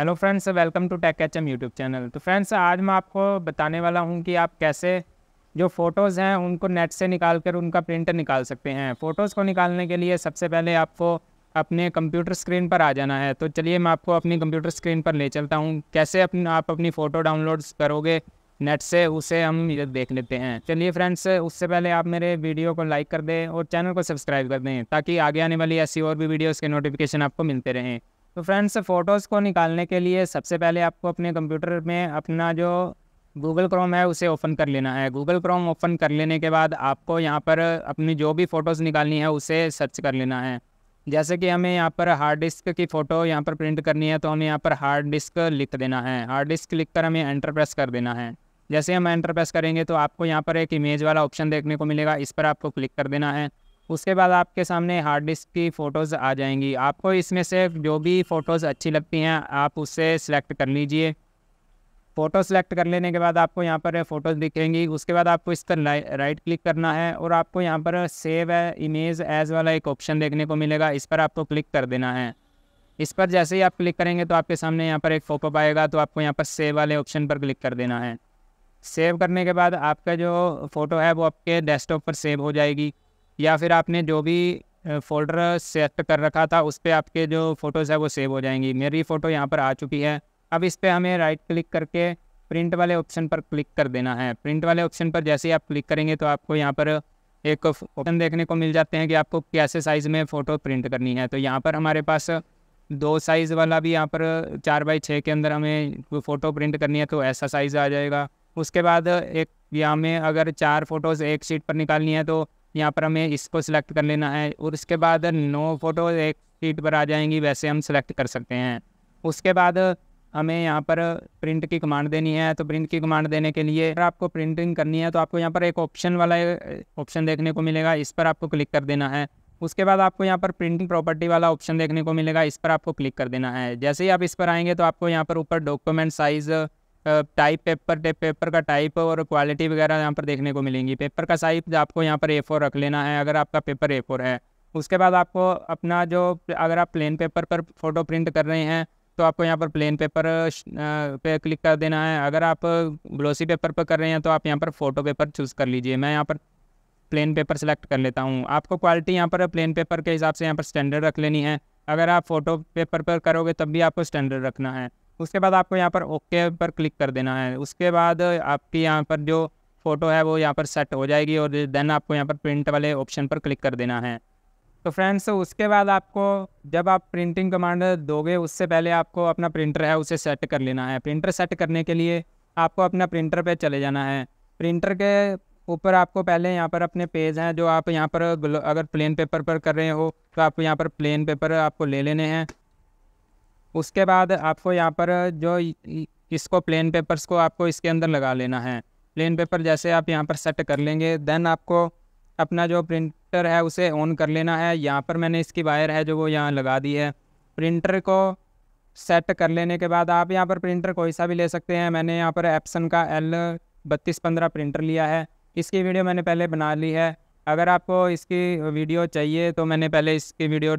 hello friends welcome to tech H M YouTube channel तो friends आज मैं आपको बताने वाला हूं कि आप कैसे जो फ़ोटोज़ हैं उनको नेट से निकाल कर उनका प्रिंटर निकाल सकते हैं फ़ोटोज़ को निकालने के लिए सबसे पहले आपको अपने कंप्यूटर स्क्रीन पर आ जाना है तो चलिए मैं आपको अपनी कंप्यूटर स्क्रीन पर ले चलता हूँ कैसे अपने आप अपनी फ़ोटो डाउनलोड करोगे नेट से उसे हम देख लेते हैं चलिए फ्रेंड्स उससे पहले आप मेरे वीडियो को लाइक कर दें और चैनल को सब्सक्राइब कर दें ताकि आगे आने वाली ऐसी और भी वीडियोज़ के नोटिफिकेशन आपको मिलते रहें तो फ्रेंड्स फ़ोटोज़ को निकालने के लिए सबसे पहले आपको अपने कंप्यूटर में अपना जो गूगल क्रोम है उसे ओपन कर लेना है गूगल क्रोम ओपन कर लेने के बाद आपको यहाँ पर अपनी जो भी फ़ोटोज़ निकालनी है उसे सर्च कर लेना है जैसे कि हमें यहाँ पर हार्ड डिस्क की फ़ोटो यहाँ पर प्रिंट करनी है तो हमें यहाँ पर हार्ड डिस्क लिख देना है हार्ड डिस्क लिख कर हमें एंटर प्रेस कर देना है जैसे हम एंटर प्रेस करेंगे तो आपको यहाँ पर एक इमेज वाला ऑप्शन देखने को मिलेगा इस पर आपको क्लिक कर देना है उसके बाद आपके सामने हार्ड डिस्क की फ़ोटोज़ आ जाएंगी आपको इसमें से जो भी फ़ोटोज़ अच्छी लगती हैं आप उससे सिलेक्ट कर लीजिए फ़ोटो सेलेक्ट कर लेने के बाद आपको यहाँ पर फ़ोटोज़ दिखेंगी उसके बाद आपको इस पर राइट क्लिक करना है और आपको यहाँ पर सेव इमेज एज़ वाला एक ऑप्शन देखने को मिलेगा इस पर आपको क्लिक कर देना है इस पर जैसे ही आप क्लिक करेंगे तो आपके सामने यहाँ पर एक फ़ोटो आएगा तो आपको यहाँ पर सेव वाले ऑप्शन पर क्लिक कर देना है सेव करने के बाद आपका जो फ़ोटो है वो आपके डेस्कटॉप पर सेव हो जाएगी या फिर आपने जो भी फोल्डर सेट कर रखा था उस पर आपके जो फ़ोटोज़ है वो सेव हो जाएंगी मेरी फ़ोटो यहाँ पर आ चुकी है अब इस पर हमें राइट क्लिक करके प्रिंट वाले ऑप्शन पर क्लिक कर देना है प्रिंट वाले ऑप्शन पर जैसे ही आप क्लिक करेंगे तो आपको यहाँ पर एक ऑप्शन देखने को मिल जाते हैं कि आपको कैसे साइज़ में फ़ोटो प्रिंट करनी है तो यहाँ पर हमारे पास दो साइज़ वाला भी यहाँ पर चार बाई छः के अंदर हमें फ़ोटो प्रिंट करनी है तो ऐसा साइज़ आ जाएगा उसके बाद एक यहाँ में अगर चार फ़ोटोज़ एक शीट पर निकालनी है तो यहाँ पर हमें इसको सिलेक्ट कर लेना है और उसके बाद नो फोटो एक शीट पर आ जाएंगी वैसे हम सिलेक्ट कर सकते हैं उसके बाद हमें यहाँ पर प्रिंट की कमांड देनी है तो प्रिंट की कमांड देने के लिए अगर आपको प्रिंटिंग करनी है तो आपको यहाँ पर एक ऑप्शन वाला ऑप्शन देखने को मिलेगा इस पर आपको क्लिक कर देना है उसके बाद आपको यहाँ पर प्रिंटिंग प्रॉपर्टी वाला ऑप्शन देखने को मिलेगा इस पर आपको क्लिक कर देना है जैसे ही आप इस पर आएंगे तो आपको यहाँ पर ऊपर document size type paper tape paper का टाइप और क्वालिटी वगैरह यहाँ पर देखने को मिलेंगी पेपर का साइज आपको यहाँ पर ए फोर रख लेना है अगर आपका पेपर ए फोर है उसके बाद आपको अपना जो अगर आप प्लेन पेपर पर फ़ोटो प्रिंट कर रहे हैं तो आपको यहाँ पर प्लेन पेपर पे क्लिक कर देना है अगर आप ग्लोसी पेपर पर कर रहे हैं तो आप यहाँ पर फ़ोटो पेपर चूज़ कर लीजिए मैं यहाँ पर प्लेन पेपर सेलेक्ट कर लेता हूँ आपको क्वालिटी यहाँ पर प्लेन पेपर के हिसाब से यहाँ पर स्टैंडर्ड रख लेनी है अगर आप फ़ोटो पेपर पर करोगे तब भी आपको स्टैंडर्ड रखना है उसके बाद आपको यहाँ पर ओके पर क्लिक कर देना है उसके बाद आपकी यहाँ पर जो फ़ोटो है वो यहाँ पर सेट हो जाएगी और देन आपको यहाँ पर प्रिंट वाले ऑप्शन पर क्लिक कर देना है तो फ्रेंड्स उसके बाद आपको जब आप प्रिंटिंग कमांड दोगे उससे पहले आपको अपना प्रिंटर है उसे सेट कर लेना है प्रिंटर सेट करने के लिए आपको अपना प्रिंटर पे चले जाना है प्रिंटर के ऊपर आपको पहले यहाँ पर अपने पेज हैं जो आप यहाँ पर अगर प्लेन पेपर पर कर रहे हो तो आपको यहाँ पर प्लेन पेपर आपको ले लेने हैं उसके बाद आपको यहाँ पर जो इसको प्लेन पेपर्स को आपको इसके अंदर लगा लेना है प्लेन पेपर जैसे आप यहाँ पर सेट कर लेंगे देन आपको अपना जो प्रिंटर है उसे ऑन कर लेना है यहाँ पर मैंने इसकी वायर है जो वो यहाँ लगा दी है प्रिंटर को सेट कर लेने के बाद आप यहाँ पर प्रिंटर कोई सा भी ले सकते हैं मैंने यहाँ पर एप्सन का एल बत्तीस पंद्रह प्रिंटर लिया है इसकी वीडियो मैंने पहले बना ली है अगर आपको इसकी वीडियो चाहिए तो मैंने पहले इसकी वीडियो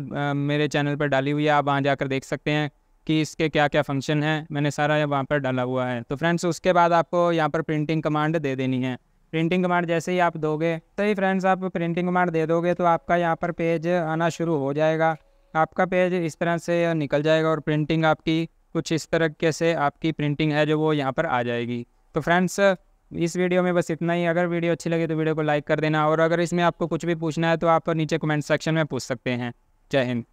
मेरे चैनल पर डाली हुई है आप वहाँ जाकर देख सकते हैं कि इसके क्या क्या फंक्शन हैं मैंने सारा ये वहाँ पर डाला हुआ है तो फ्रेंड्स उसके बाद आपको यहाँ पर प्रिंटिंग कमांड दे देनी है प्रिंटिंग कमांड जैसे ही आप दोगे तो ही फ्रेंड्स आप प्रिंटिंग कमांड दे दोगे तो आपका यहाँ पर पेज आना शुरू हो जाएगा आपका पेज इस तरह से निकल जाएगा और प्रिंटिंग आपकी कुछ इस तरह से आपकी प्रिंटिंग है जो वो यहाँ पर आ जाएगी तो फ्रेंड्स इस वीडियो में बस इतना ही अगर वीडियो अच्छी लगे तो वीडियो को लाइक कर देना और अगर इसमें आपको कुछ भी पूछना है तो आप नीचे कमेंट सेक्शन में पूछ सकते हैं जय हिंद